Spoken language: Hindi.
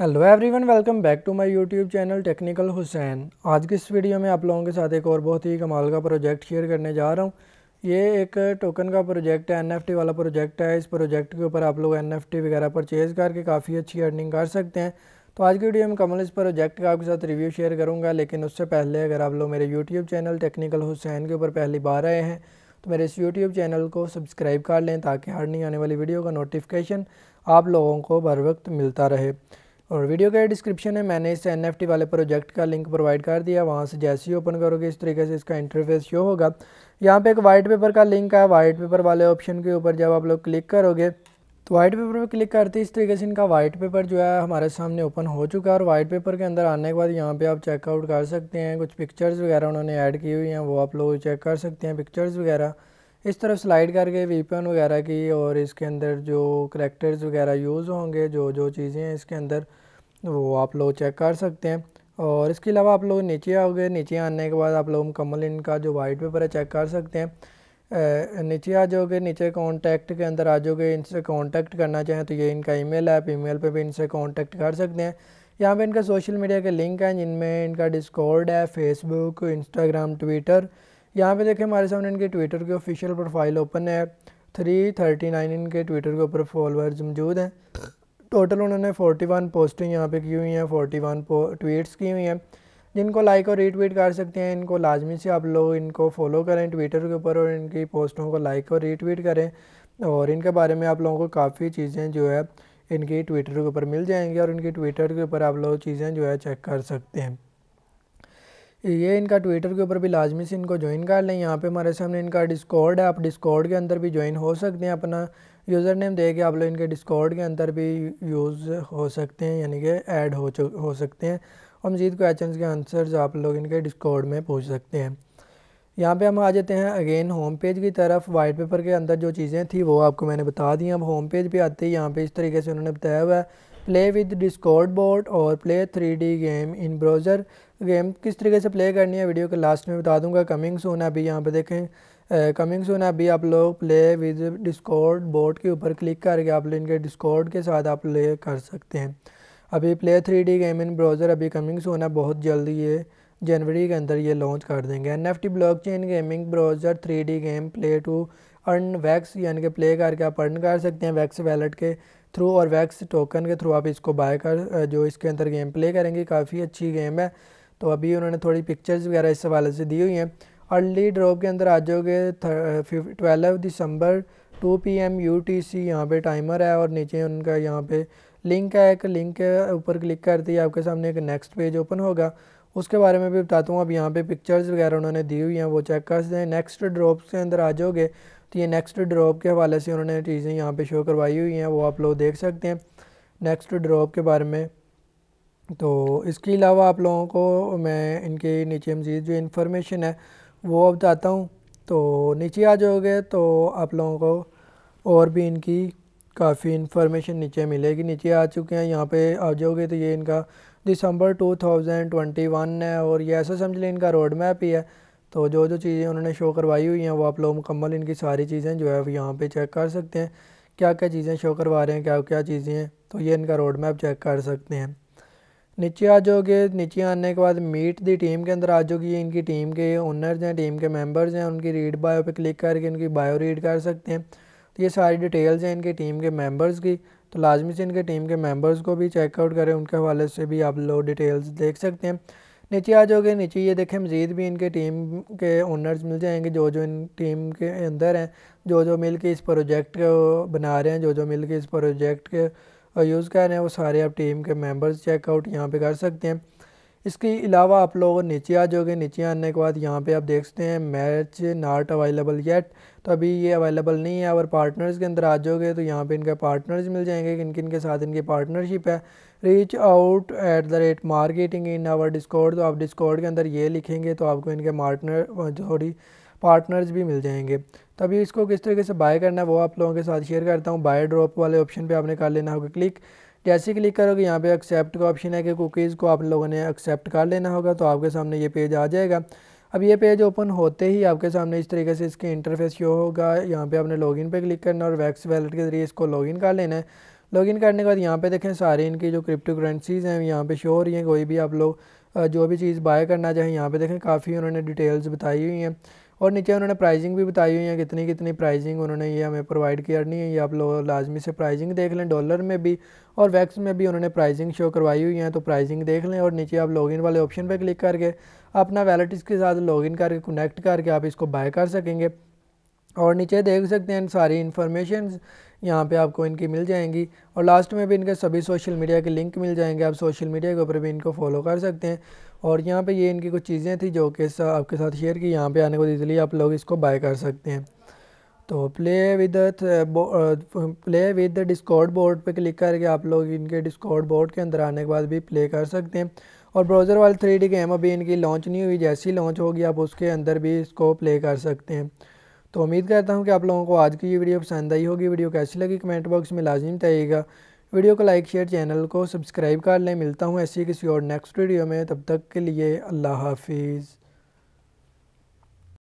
hello everyone welcome back to my YouTube channel technical Hussain आज की इस वीडियो में आप लोगों के साथ एक और बहुत ही कमाल का प्रोजेक्ट शेयर करने जा रहा हूँ ये एक टोकन का प्रोजेक्ट है एनएफटी वाला प्रोजेक्ट है इस प्रोजेक्ट के ऊपर आप लोग एनएफटी वगैरह परचेज़ करके काफ़ी अच्छी अर्निंग कर सकते हैं तो आज की वीडियो में कमल इस प्रोजेक्ट का आपके साथ रिव्यू शेयर करूँगा लेकिन उससे पहले अगर आप लोग मेरे यूट्यूब चैनल टेक्निकल हुसैन के ऊपर पहली बार आए हैं तो मेरे इस यूट्यूब चैनल को सब्सक्राइब कर लें ताकि हर नहीं आने वाली वीडियो का नोटिफिकेशन आप लोगों को बर वक्त मिलता रहे और वीडियो के डिस्क्रिप्शन में मैंने इस एन वाले प्रोजेक्ट का लिंक प्रोवाइड कर दिया वहाँ से जैसे ही ओपन करोगे इस तरीके से इसका इंटरफेस शो होगा यहाँ पे एक वाइट पेपर का लिंक है वाइट पेपर वाले ऑप्शन के ऊपर जब आप लोग क्लिक करोगे तो वाइट पेपर पर क्लिक करते इस तरीके से इनका वाइट पेपर जो है हमारे सामने ओपन हो चुका है और वाइट पेपर के अंदर आने के बाद यहाँ पे आप चेकआउट कर सकते हैं कुछ पिक्चर्स वगैरह उन्होंने ऐड की हुई हैं वो आप लोग चेक कर सकते हैं पिक्चर्स वगैरह इस तरफ स्लाइड करके वीपन वगैरह की और इसके अंदर जो करेक्टर्स वगैरह यूज़ होंगे जो जो चीज़ें हैं इसके अंदर वो आप लोग चेक कर सकते हैं और इसके अलावा आप लोग नीचे आओगे नीचे आने के बाद आप लोग मुकम्मल इनका जो वाइट पेपर है चेक कर सकते हैं नीचे आ जाओगे नीचे कॉन्टैक्ट के अंदर आ जाओगे इनसे कॉन्टैक्ट करना चाहें तो ये इनका ईमेल है आप ईमेल पे भी इनसे कॉन्टैक्ट कर सकते हैं यहाँ पे इनका सोशल मीडिया के लिंक हैं जिनमें इनका डिस्कॉर्ड है फेसबुक इंस्टाग्राम ट्विटर यहाँ पे देखें हमारे सामने इनके ट्विटर की ऑफिशियल प्रोफाइल ओपन है थ्री थर्टी नाइन इनके ट्विटर के ऊपर फॉलोअर्स मौजूद हैं टोटल उन्होंने 41 पोस्टिंग यहाँ पे की हुई हैं 41 ट्वीट्स की हुई हैं जिनको लाइक और रीट्वीट कर सकते हैं इनको लाजमी से आप लोग इनको फॉलो करें ट्विटर के ऊपर और इनकी पोस्टों को लाइक और रीट्वीट करें और इनके बारे में आप लोगों को काफ़ी चीज़ें जो है इनकी ट्विटर के ऊपर मिल जाएंगी और इनकी ट्विटर के ऊपर आप लोग चीज़ें जो है चेक कर सकते हैं ये इनका ट्विटर के ऊपर भी लाजमी से इनको ज्वाइन कर लें यहाँ पे हमारे सामने इनका डिस्कॉर्ड है आप डिस्कॉर्ड के अंदर भी ज्वाइन हो सकते हैं अपना यूज़र नेम दे के आप लोग इनके डिस्कॉर्ड के अंदर भी यूज़ हो सकते हैं यानी कि ऐड हो हो सकते हैं और मजीद क्वेश्चन के आंसर्स आप लोग इनके डिस्कॉर्ड में पूछ सकते हैं यहाँ पे हम आ जाते हैं अगेन होम पेज की तरफ वाइट पेपर के अंदर जो चीज़ें थी वो आपको मैंने बता दी अब होम पेज पे आते ही यहाँ पे इस तरीके से उन्होंने बताया हुआ है प्ले विद डिस्कॉर्ड बोर्ड और play three D game in browser game किस तरीके से प्ले करनी है वीडियो के लास्ट में बता दूंगा कमिंग सोन अभी यहाँ पे देखें कमिंग सोन अभी आप लोग प्ले विद डिस्कॉर्ड बोर्ड के ऊपर क्लिक करके आप लोग इनके डिस्कॉर्ड के साथ आप प्ले कर सकते हैं अभी play three D game in browser अभी कमिंग सोना बहुत जल्दी ये जनवरी के अंदर ये लॉन्च कर देंगे N F T blockchain gaming browser three D game play to earn वैक्स यानी कि प्ले करके आप अर्न कर सकते हैं वैक्स वैलेट के थ्रू और वैक्स टोकन के थ्रू आप इसको बाय कर जो इसके अंदर गेम प्ले करेंगे काफ़ी अच्छी गेम है तो अभी उन्होंने थोड़ी पिक्चर्स वगैरह इस हवाले से दी हुई हैं अर्ली ड्रॉप के अंदर आ जाओगे twelve December 2 P M U T C यहाँ पर टाइमर है और नीचे उनका यहाँ पे लिंक है एक लिंक के ऊपर क्लिक करती है आपके सामने एक नेक्स्ट पेज ओपन होगा उसके बारे में भी बताता हूँ अब यहाँ पे पिक्चर्स वगैरह उन्होंने दी हुई हैं वो चेक कर सकते हैं नेक्स्ट ड्रॉप्स के अंदर आ जाओगे तो ये नेक्स्ट ड्रॉप के हवाले से उन्होंने चीज़ें यहाँ पे शो करवाई हुई हैं वो आप लोग देख सकते हैं नेक्स्ट ड्रॉप के बारे में तो इसके अलावा आप लोगों को मैं इनके नीचे मज़ीद जो इन्फॉर्मेशन है वो बताता हूँ तो नीचे आ जाओगे तो आप लोगों को और भी इनकी काफ़ी इन्फॉर्मेशन नीचे मिलेगी नीचे आ चुके हैं यहाँ पे आ जाओगे तो ये इनका दिसंबर 2021 है और ये ऐसा समझ लें इनका रोड मैप ही है तो जो जो चीज़ें उन्होंने शो करवाई हुई हैं वो आप लोग मुकम्मल इनकी सारी चीज़ें जो है यहाँ पर चेक कर सकते हैं क्या क्या चीज़ें शो करवा रहे हैं क्या क्या चीज़ें हैं तो ये इनका रोड मैप चेक कर सकते हैं नीचे आ जाओगे नीचे आने के बाद मीट दी टीम के अंदर आ जाओगी इनकी टीम के ओनर्स हैं टीम के मेंबर्स हैं उनकी रीड बायो पे क्लिक करके इनकी बायो रीड कर सकते हैं तो ये सारी डिटेल्स हैं इनकी टीम के मेंबर्स की तो लाजमी से इनके टीम के मेंबर्स को भी चेकआउट करें उनके हवाले से भी आप लोग डिटेल्स देख सकते हैं नीचे आ जाओगे नीचे ये देखें मज़ीद भी इनके टीम के ओनर्स मिल जाएंगे जो जो इन टीम के अंदर हैं जो जो मिल के इस प्रोजेक्ट को बना रहे हैं जो जो मिल के इस प्रोजेक्ट के यूज़ कर रहे हैं वो सारे आप टीम के मेम्बर्स चेकआउट यहाँ पर कर सकते हैं इसके अलावा आप लोग नीचे आ जाओगे नीचे आने के बाद यहाँ पे आप देखते हैं मैच नॉट अवेलेबल येट तो अभी ये अवेलेबल नहीं है और पार्टनर्स के अंदर आ जाओगे तो यहाँ पे इनके पार्टनर्स मिल जाएंगे किन किन के साथ इनकी पार्टनरशिप है reach out at the rate marketing in our Discord तो आप डिस्कॉर्ड के अंदर ये लिखेंगे तो आपको इनके पार्टनर सॉरी पार्टनर्स भी मिल जाएंगे तो अभी इसको किस तरीके से बाय करना है वो आप लोगों के साथ शेयर करता हूँ बाय ड्रॉप वाले ऑप्शन पर आपने कर लेना होगा क्लिक जैसे तो क्लिक करोगे यहाँ पे एक्सेप्ट का ऑप्शन है कि कुकीज़ को आप लोगों ने एक्सेप्ट कर लेना होगा तो आपके सामने ये पेज आ जाएगा अब ये पेज ओपन होते ही आपके सामने इस तरीके से इसके इंटरफेस शो होगा यहाँ पे आपने लॉगिन पे क्लिक करना और वैक्स वैलेट के ज़रिए इसको लॉगिन कर लेना है लॉगिन करने के बाद यहाँ पे देखें सारी इनकी जो क्रिप्टो करेंसीज़ हैं यहाँ पे शो हो रही हैं कोई भी आप लोग जो भी चीज़ बाय करना चाहें यहाँ पे देखें काफ़ी उन्होंने डिटेल्स बताई हुई हैं और नीचे उन्होंने प्राइजिंग भी बताई हुई है कितनी कितनी प्राइजिंग उन्होंने ये हमें प्रोवाइड करनी है ये आप लोग लाजमी से प्राइजिंग देख लें डॉलर में भी और वैक्स में भी उन्होंने प्राइजिंग शो करवाई हुई है तो प्राइजिंग देख लें और नीचे आप लॉगिन वाले ऑप्शन पर क्लिक करके अपना वैलेट के साथ लॉगिन करके कनेक्ट करके आप इसको बाय कर सकेंगे और नीचे देख सकते हैं सारी इन्फॉर्मेशन यहाँ पे आपको इनकी मिल जाएंगी और लास्ट में भी इनके सभी सोशल मीडिया के लिंक मिल जाएंगे आप सोशल मीडिया के ऊपर भी इनको फॉलो कर सकते हैं और यहाँ पे ये इनकी कुछ चीज़ें थी जो कि आपके साथ शेयर की यहाँ पे आने को ईजिली आप लोग इसको बाय कर सकते हैं तो play with play with Discord board पर क्लिक करके आप लोग इनके डिस्कॉर्ड बोर्ड के अंदर आने के बाद भी प्ले कर सकते हैं और ब्राउज़र वाली थ्री गेम अभी इनकी लॉन्च नहीं हुई जैसी लॉन्च होगी आप उसके अंदर भी इसको प्ले कर सकते हैं तो उम्मीद करता हूँ कि आप लोगों को आज की ये वीडियो पसंद आई होगी वीडियो कैसी लगी कमेंट बॉक्स में लाजमी बताइएगा वीडियो को लाइक शेयर चैनल को सब्सक्राइब कर लें मिलता हूँ ऐसी किसी और नेक्स्ट वीडियो में तब तक के लिए अल्लाह हाफिज़